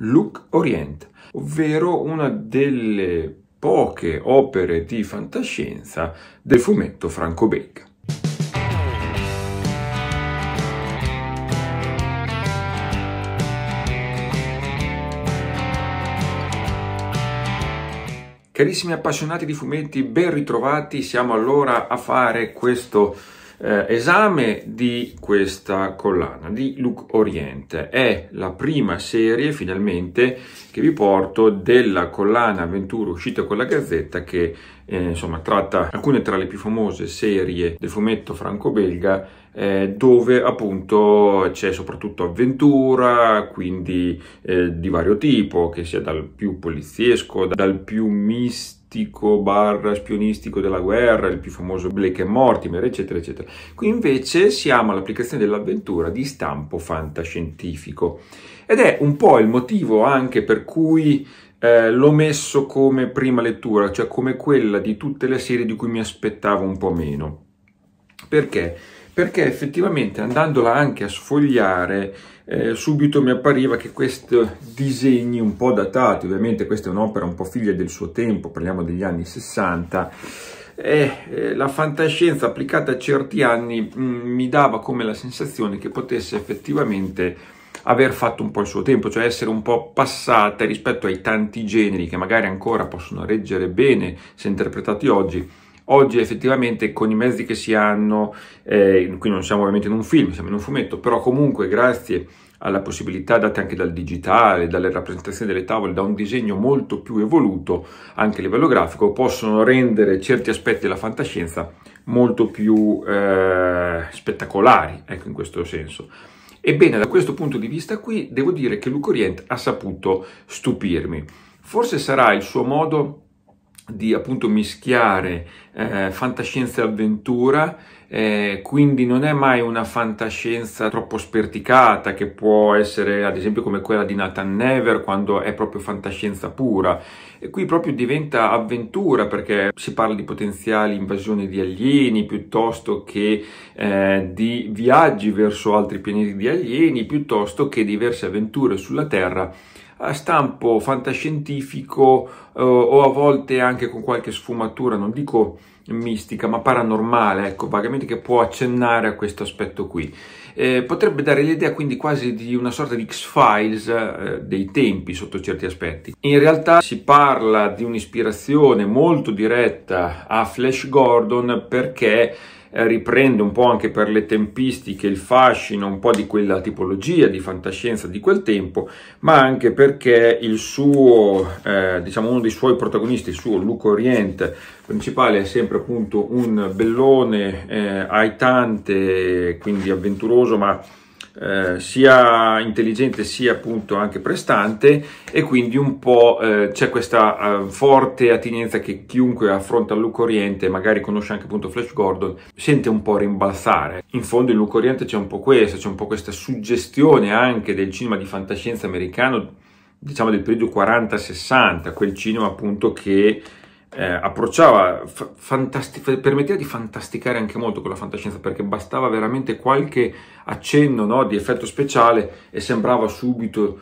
Look Orient, ovvero una delle poche opere di fantascienza del fumetto franco-belga. Carissimi appassionati di fumetti, ben ritrovati, siamo allora a fare questo eh, esame di questa collana di Look Oriente. È la prima serie, finalmente, che vi porto della collana Avventura uscita con la Gazzetta che eh, insomma tratta alcune tra le più famose serie del fumetto franco-belga eh, dove appunto c'è soprattutto avventura, quindi eh, di vario tipo, che sia dal più poliziesco, dal più misto terroristico barra spionistico della guerra, il più famoso Blake e Mortimer, eccetera, eccetera. Qui invece siamo all'applicazione dell'avventura di stampo fantascientifico. Ed è un po' il motivo anche per cui eh, l'ho messo come prima lettura, cioè come quella di tutte le serie di cui mi aspettavo un po' meno. Perché? perché effettivamente andandola anche a sfogliare eh, subito mi appariva che questi disegni un po' datati, ovviamente questa è un'opera un po' figlia del suo tempo, parliamo degli anni 60, eh, eh, la fantascienza applicata a certi anni mh, mm, mi dava come la sensazione che potesse effettivamente aver fatto un po' il suo tempo, cioè essere un po' passata rispetto ai tanti generi che magari ancora possono reggere bene se interpretati oggi, Oggi effettivamente con i mezzi che si hanno, eh, qui non siamo ovviamente in un film, siamo in un fumetto, però comunque grazie alla possibilità date anche dal digitale, dalle rappresentazioni delle tavole, da un disegno molto più evoluto anche a livello grafico, possono rendere certi aspetti della fantascienza molto più eh, spettacolari, ecco in questo senso. Ebbene, da questo punto di vista qui, devo dire che Orient ha saputo stupirmi. Forse sarà il suo modo di appunto mischiare eh, fantascienza e avventura, eh, quindi non è mai una fantascienza troppo sperticata che può essere ad esempio come quella di Nathan Never quando è proprio fantascienza pura. E qui proprio diventa avventura perché si parla di potenziali invasioni di alieni piuttosto che eh, di viaggi verso altri pianeti di alieni piuttosto che diverse avventure sulla Terra a stampo fantascientifico eh, o a volte anche con qualche sfumatura, non dico mistica, ma paranormale, ecco, vagamente che può accennare a questo aspetto qui. Eh, potrebbe dare l'idea quindi quasi di una sorta di X-Files eh, dei tempi sotto certi aspetti. In realtà si parla di un'ispirazione molto diretta a Flash Gordon perché eh, riprende un po' anche per le tempistiche il fascino un po' di quella tipologia di fantascienza di quel tempo, ma anche perché il suo, eh, diciamo uno dei suoi protagonisti, il suo Luco Oriente principale è sempre appunto un bellone eh, aitante, quindi avventuroso, ma eh, sia intelligente sia appunto anche prestante e quindi un po' eh, c'è questa eh, forte attinenza che chiunque affronta il Luca Oriente, magari conosce anche appunto Flash Gordon, sente un po' rimbalzare. In fondo in Luca Oriente c'è un po' questo, c'è un po' questa suggestione anche del cinema di fantascienza americano, diciamo del periodo 40-60, quel cinema appunto che eh, approcciava, fantasti- permetteva di fantasticare anche molto con la fantascienza perché bastava veramente qualche accenno no, di effetto speciale e sembrava subito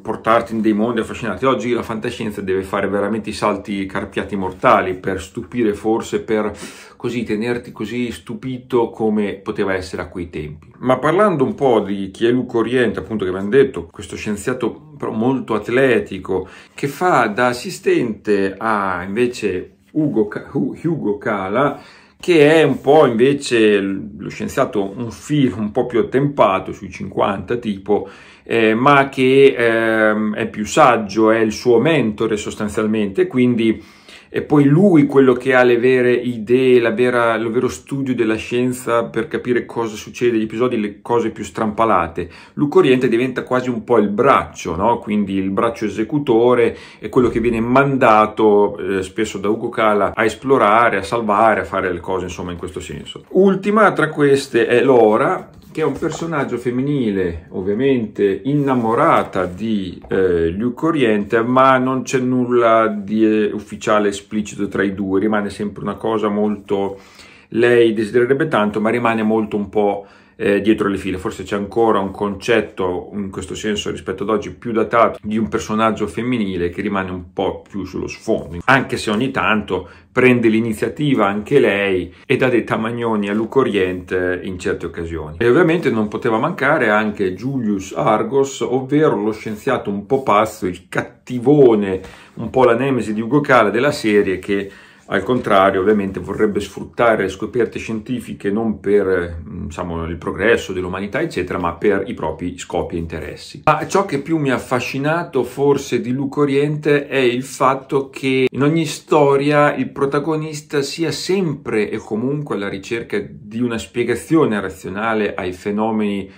portarti in dei mondi affascinanti. Oggi la fantascienza deve fare veramente i salti carpiati mortali per stupire, forse per così tenerti così stupito come poteva essere a quei tempi. Ma parlando un po' di chi è Luca Oriente, appunto che abbiamo detto, questo scienziato però molto atletico che fa da assistente a invece Ugo, Hugo Cala che è un po' invece lo scienziato un film un po' più attempato, sui 50 tipo, eh, ma che eh, è più saggio, è il suo mentore sostanzialmente, quindi è poi lui quello che ha le vere idee, la vera, lo vero studio della scienza per capire cosa succede, gli episodi, le cose più strampalate. Luca Oriente diventa quasi un po' il braccio, no? quindi il braccio esecutore è quello che viene mandato eh, spesso da Ugo Cala a esplorare, a salvare, a fare le cose insomma in questo senso. Ultima tra queste è Lora, che è un personaggio femminile, ovviamente innamorata di eh, Luke Oriente, ma non c'è nulla di eh, ufficiale esplicito tra i due, rimane sempre una cosa molto... Lei desidererebbe tanto, ma rimane molto un po' eh, dietro le file, forse c'è ancora un concetto in questo senso rispetto ad oggi più datato di un personaggio femminile che rimane un po' più sullo sfondo, anche se ogni tanto prende l'iniziativa anche lei e dà dei tamagnoni a Luca Oriente eh, in certe occasioni. E ovviamente non poteva mancare anche Julius Argos, ovvero lo scienziato un po' pazzo, il cattivone, un po' la nemesi di Ugo Cala della serie che al contrario, ovviamente, vorrebbe sfruttare le scoperte scientifiche non per mm, diciamo, il progresso dell'umanità, eccetera, ma per i propri scopi e interessi. Ma ciò che più mi ha affascinato forse di Luca Oriente è il fatto che in ogni storia il protagonista sia sempre e comunque alla ricerca di una spiegazione razionale ai fenomeni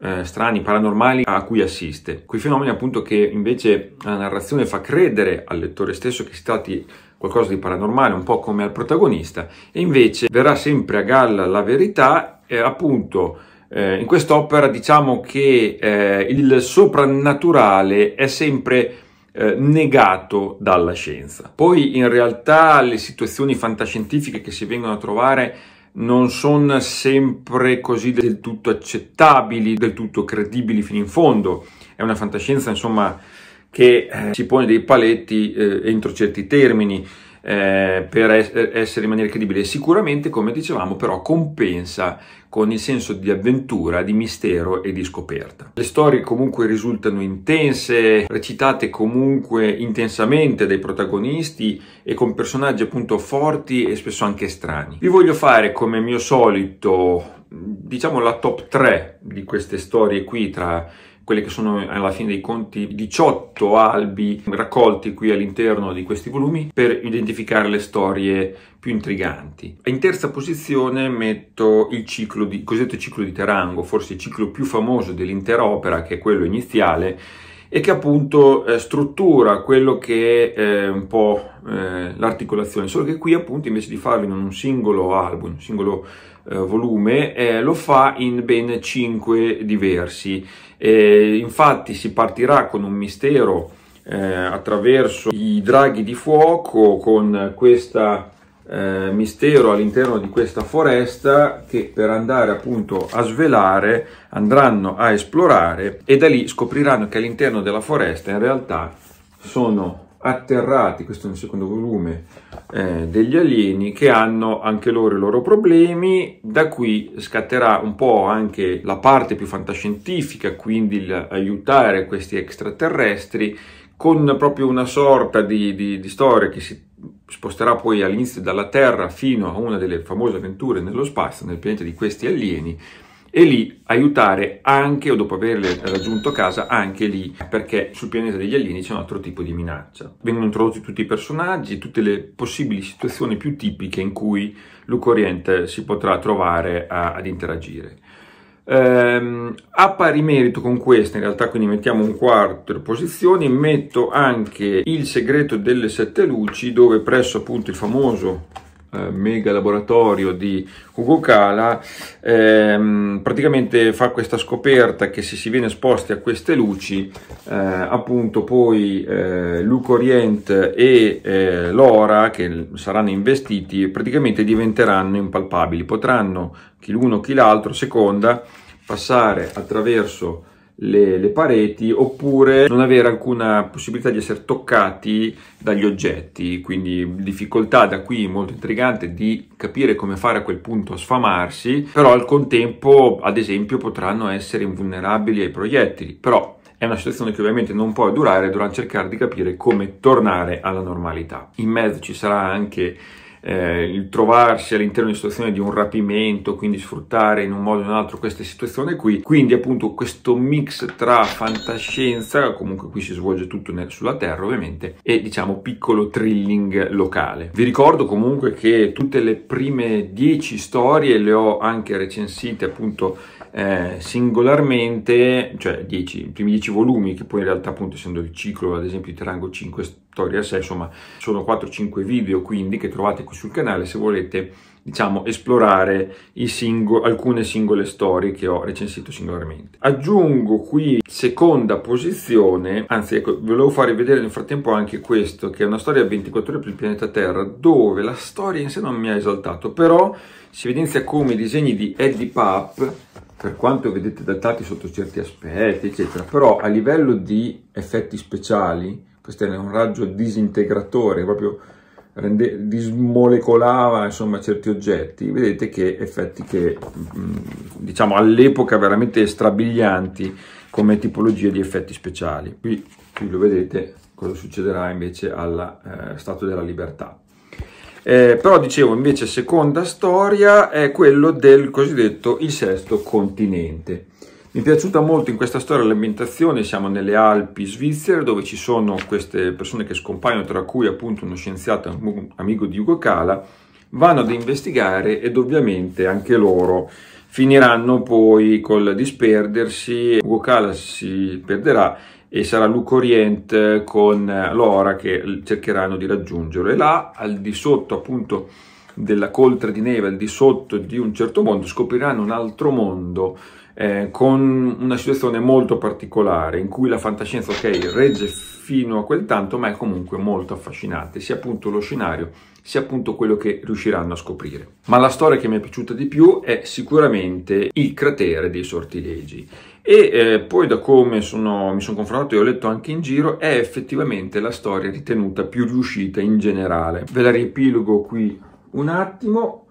eh, strani, paranormali a cui assiste. Quei fenomeni appunto che invece la narrazione fa credere al lettore stesso che si tratti qualcosa di paranormale, un po' come al protagonista, e invece verrà sempre a galla la verità, eh, appunto eh, in quest'opera diciamo che eh, il soprannaturale è sempre eh, negato dalla scienza. Poi in realtà le situazioni fantascientifiche che si vengono a trovare non sono sempre così del tutto accettabili, del tutto credibili fino in fondo. È una fantascienza, insomma, che eh, si pone dei paletti eh, entro certi termini eh, per essere in maniera credibile. Sicuramente, come dicevamo, però compensa con il senso di avventura, di mistero e di scoperta. Le storie comunque risultano intense, recitate comunque intensamente dai protagonisti e con personaggi appunto forti e spesso anche strani. Vi voglio fare come mio solito, diciamo la top 3 di queste storie qui tra quelle che sono eh, alla fine dei conti 18 albi raccolti qui all'interno di questi volumi per identificare le storie più intriganti. In terza posizione metto il ciclo di, cosiddetto ciclo di Terango, forse il ciclo più famoso dell'intera opera, che è quello iniziale, e che appunto eh, struttura quello che è eh, un po' eh, l'articolazione, solo che qui appunto invece di farlo in un singolo album, un singolo eh, volume, eh, lo fa in ben 5 diversi e infatti si partirà con un mistero eh, attraverso i draghi di fuoco, con questo eh, mistero all'interno di questa foresta che per andare appunto a svelare andranno a esplorare e da lì scopriranno che all'interno della foresta in realtà sono atterrati, questo è il secondo volume, eh, degli alieni che hanno anche loro i loro problemi, da qui scatterà un po' anche la parte più fantascientifica, quindi l'aiutare questi extraterrestri con proprio una sorta di, di, di storia che si sposterà poi all'inizio dalla Terra fino a una delle famose avventure nello spazio, nel pianeta di questi alieni, e lì aiutare anche, o dopo averle raggiunto casa, anche lì, perché sul pianeta degli alieni c'è un altro tipo di minaccia. Vengono introdotti tutti i personaggi, tutte le possibili situazioni più tipiche in cui Luco Oriente si potrà trovare a, ad interagire. Ehm, a pari merito con questa, in realtà quindi mettiamo un quarto di posizioni, metto anche il segreto delle sette luci, dove presso appunto il famoso eh, mega laboratorio di Ugo Cala, ehm, praticamente fa questa scoperta che se si viene esposti a queste luci, eh, appunto poi eh, Luco Orient e eh, Lora, che saranno investiti, praticamente diventeranno impalpabili, potranno chi l'uno chi l'altro, seconda, passare attraverso le, le, pareti oppure non avere alcuna possibilità di essere toccati dagli oggetti quindi difficoltà da qui molto intrigante di capire come fare a quel punto a sfamarsi però al contempo ad esempio potranno essere invulnerabili ai proiettili però è una situazione che ovviamente non può durare, dovranno cercare di capire come tornare alla normalità. In mezzo ci sarà anche eh, il trovarsi all'interno di una situazione di un rapimento, quindi sfruttare in un modo o in un altro questa situazione qui. Quindi appunto questo mix tra fantascienza, comunque qui si svolge tutto nel, sulla Terra ovviamente, e diciamo piccolo thrilling locale. Vi ricordo comunque che tutte le prime 10 storie le ho anche recensite appunto eh, singolarmente, cioè i primi 10 volumi, che poi in realtà appunto essendo il ciclo ad esempio di Rango 5 Storia sé, insomma sono 4-5 video quindi che trovate qui sul canale se volete diciamo esplorare singo alcune singole storie che ho recensito singolarmente. Aggiungo qui seconda posizione, anzi ecco volevo fare vedere nel frattempo anche questo che è una storia a 24 ore per il pianeta Terra dove la storia in sé non mi ha esaltato però si evidenzia come i disegni di Eddie Papp per quanto vedete datati sotto certi aspetti, eccetera, però a livello di effetti speciali, questo era un raggio disintegratore, proprio rende, dismolecolava insomma, certi oggetti, vedete che effetti che mm, diciamo all'epoca veramente strabilianti come tipologia di effetti speciali. Qui, qui lo vedete cosa succederà invece al eh, Stato della Libertà. Eh, però dicevo invece seconda storia è quello del cosiddetto il sesto continente. Mi è piaciuta molto in questa storia l'ambientazione, siamo nelle Alpi svizzere dove ci sono queste persone che scompaiono, tra cui appunto uno scienziato amico di Ugo Cala, vanno ad investigare ed ovviamente anche loro finiranno poi col disperdersi, Ugo Cala si perderà e sarà Luco Orient con eh, Lora che cercheranno di raggiungerlo e là al di sotto appunto della coltre di neve, al di sotto di un certo mondo, scopriranno un altro mondo eh, con una situazione molto particolare in cui la fantascienza, ok, regge fino a quel tanto, ma è comunque molto affascinante, sia appunto lo scenario, sia appunto quello che riusciranno a scoprire. Ma la storia che mi è piaciuta di più è sicuramente Il cratere dei sortilegi e eh, poi da come sono, mi sono confrontato e ho letto anche in giro è effettivamente la storia ritenuta più riuscita in generale. Ve la riepilogo qui un attimo.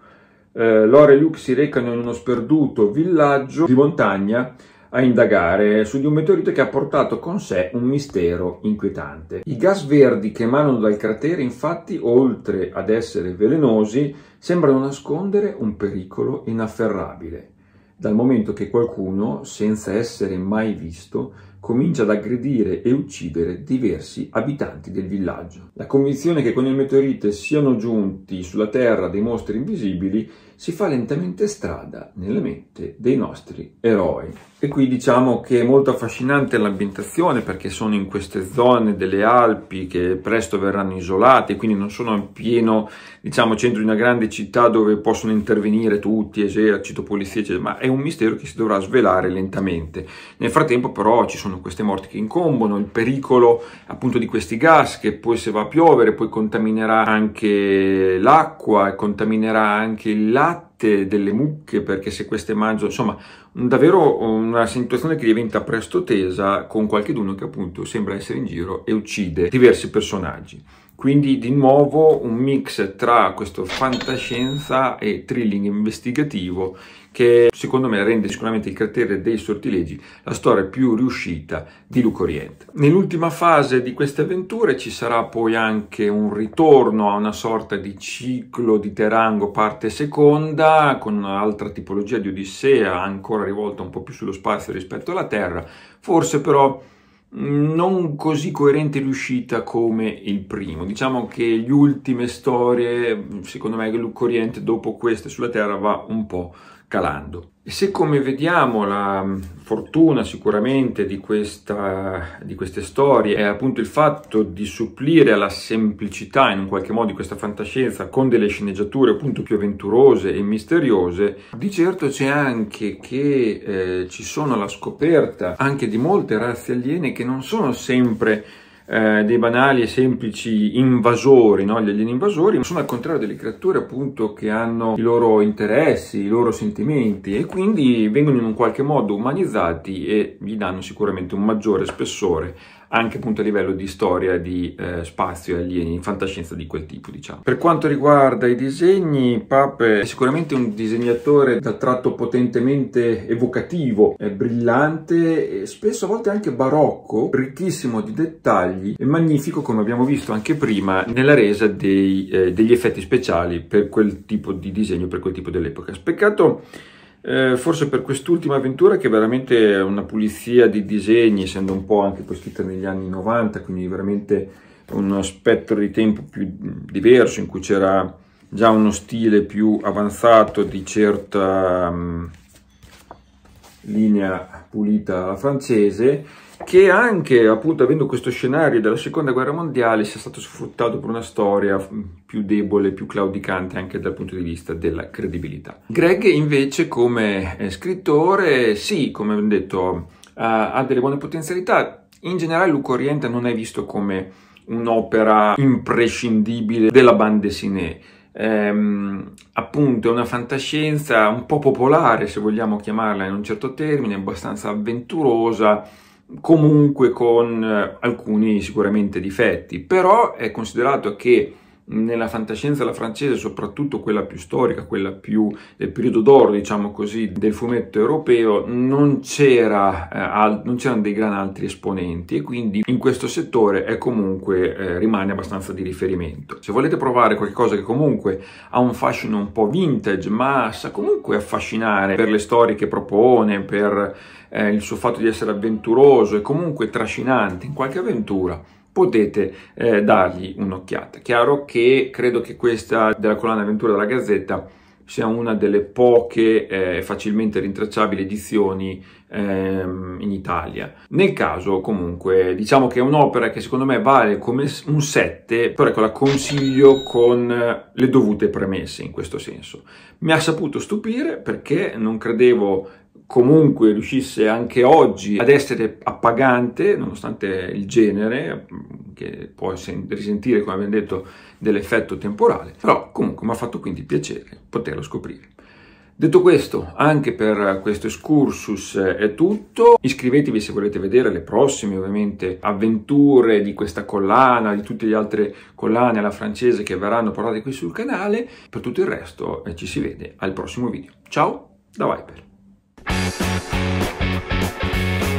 Eh, Lore e Luke si recano in uno sperduto villaggio di montagna a indagare su di un meteorite che ha portato con sé un mistero inquietante. I gas verdi che emanano dal cratere, infatti, oltre ad essere velenosi, sembrano nascondere un pericolo inafferrabile dal momento che qualcuno, senza essere mai visto, comincia ad aggredire e uccidere diversi abitanti del villaggio. La convinzione che con il meteorite siano giunti sulla Terra dei mostri invisibili si fa lentamente strada nella mente dei nostri eroi. E qui diciamo che è molto affascinante l'ambientazione perché sono in queste zone delle Alpi che presto verranno isolate, quindi non sono in pieno diciamo, centro di una grande città dove possono intervenire tutti, esercito, polizia, eccetera, ma è un mistero che si dovrà svelare lentamente. Nel frattempo però ci sono queste morti che incombono, il pericolo appunto di questi gas che poi se va a piovere poi contaminerà anche l'acqua, e contaminerà anche il lago, latte, delle mucche, perché se queste mangiano, insomma, davvero una situazione che diventa presto tesa con qualcheduno che appunto sembra essere in giro e uccide diversi personaggi. Quindi di nuovo un mix tra questo fantascienza e thrilling investigativo che secondo me rende sicuramente il cratere dei sortilegi la storia più riuscita di Luca Oriente. Nell'ultima fase di queste avventure ci sarà poi anche un ritorno a una sorta di ciclo di Terango parte seconda con un'altra tipologia di Odissea ancora rivolta un po' più sullo spazio rispetto alla Terra, forse però non così coerente e riuscita come il primo. Diciamo che le ultime storie, secondo me, Luc Oriente dopo queste sulla Terra va un po' calando. E se come vediamo la mm, fortuna sicuramente di, questa, di queste storie è appunto il fatto di supplire alla semplicità in un qualche modo di questa fantascienza con delle sceneggiature appunto più avventurose e misteriose, di certo c'è anche che eh, ci sono la scoperta anche di molte razze aliene che non sono sempre eh, dei banali e semplici invasori, no? gli alieni invasori, sono al contrario delle creature appunto che hanno i loro interessi, i loro sentimenti e quindi vengono in un qualche modo umanizzati e gli danno sicuramente un maggiore spessore anche appunto a livello di storia di eh, spazio e alieni, fantascienza di quel tipo, diciamo. Per quanto riguarda i disegni, Pape è sicuramente un disegnatore da tratto potentemente evocativo, brillante, spesso a volte anche barocco, ricchissimo di dettagli e magnifico, come abbiamo visto anche prima, nella resa dei, eh, degli effetti speciali per quel tipo di disegno, per quel tipo dell'epoca. Peccato eh, forse per quest'ultima avventura che è veramente è una pulizia di disegni, essendo un po' anche costruita negli anni 90, quindi veramente uno spettro di tempo più diverso in cui c'era già uno stile più avanzato di certa um, linea pulita alla francese che anche appunto avendo questo scenario della seconda guerra mondiale sia stato sfruttato per una storia più debole, più claudicante anche dal punto di vista della credibilità. Greg invece come eh, scrittore, sì, come ho detto, ha delle buone potenzialità. In generale Luca Oriente non è visto come un'opera imprescindibile della bande dessinée. Ehm, appunto è una fantascienza un po' popolare, se vogliamo chiamarla in un certo termine, abbastanza avventurosa, comunque con eh, alcuni sicuramente difetti, però è considerato che nella fantascienza alla francese, soprattutto quella più storica, quella più del periodo d'oro, diciamo così, del fumetto europeo, non, c'era, eh, al, non c'erano dei gran altri esponenti e quindi in questo settore è comunque, eh, rimane abbastanza di riferimento. Se volete provare qualcosa che comunque ha un fascino un po' vintage, ma sa comunque affascinare per le storie che propone, per eh, il suo fatto di essere avventuroso e comunque trascinante in qualche avventura, potete eh, dargli un'occhiata. Chiaro che credo che questa della collana Avventura della Gazzetta sia una delle poche eh, facilmente rintracciabili edizioni ehm, in Italia. Nel caso comunque diciamo che è un'opera che secondo me vale come un 7, però ecco la consiglio con le dovute premesse in questo senso. Mi ha saputo stupire perché non credevo comunque riuscisse anche oggi ad essere appagante, nonostante il genere, che può risentire, come abbiamo detto, dell'effetto temporale, però comunque mi ha fatto quindi piacere poterlo scoprire. Detto questo, anche per questo excursus è tutto. Iscrivetevi se volete vedere le prossime, ovviamente, avventure di questa collana, di tutte le altre collane alla francese che verranno portate qui sul canale. Per tutto il resto eh, ci si vede al prossimo video. Ciao da Viper! Thank you.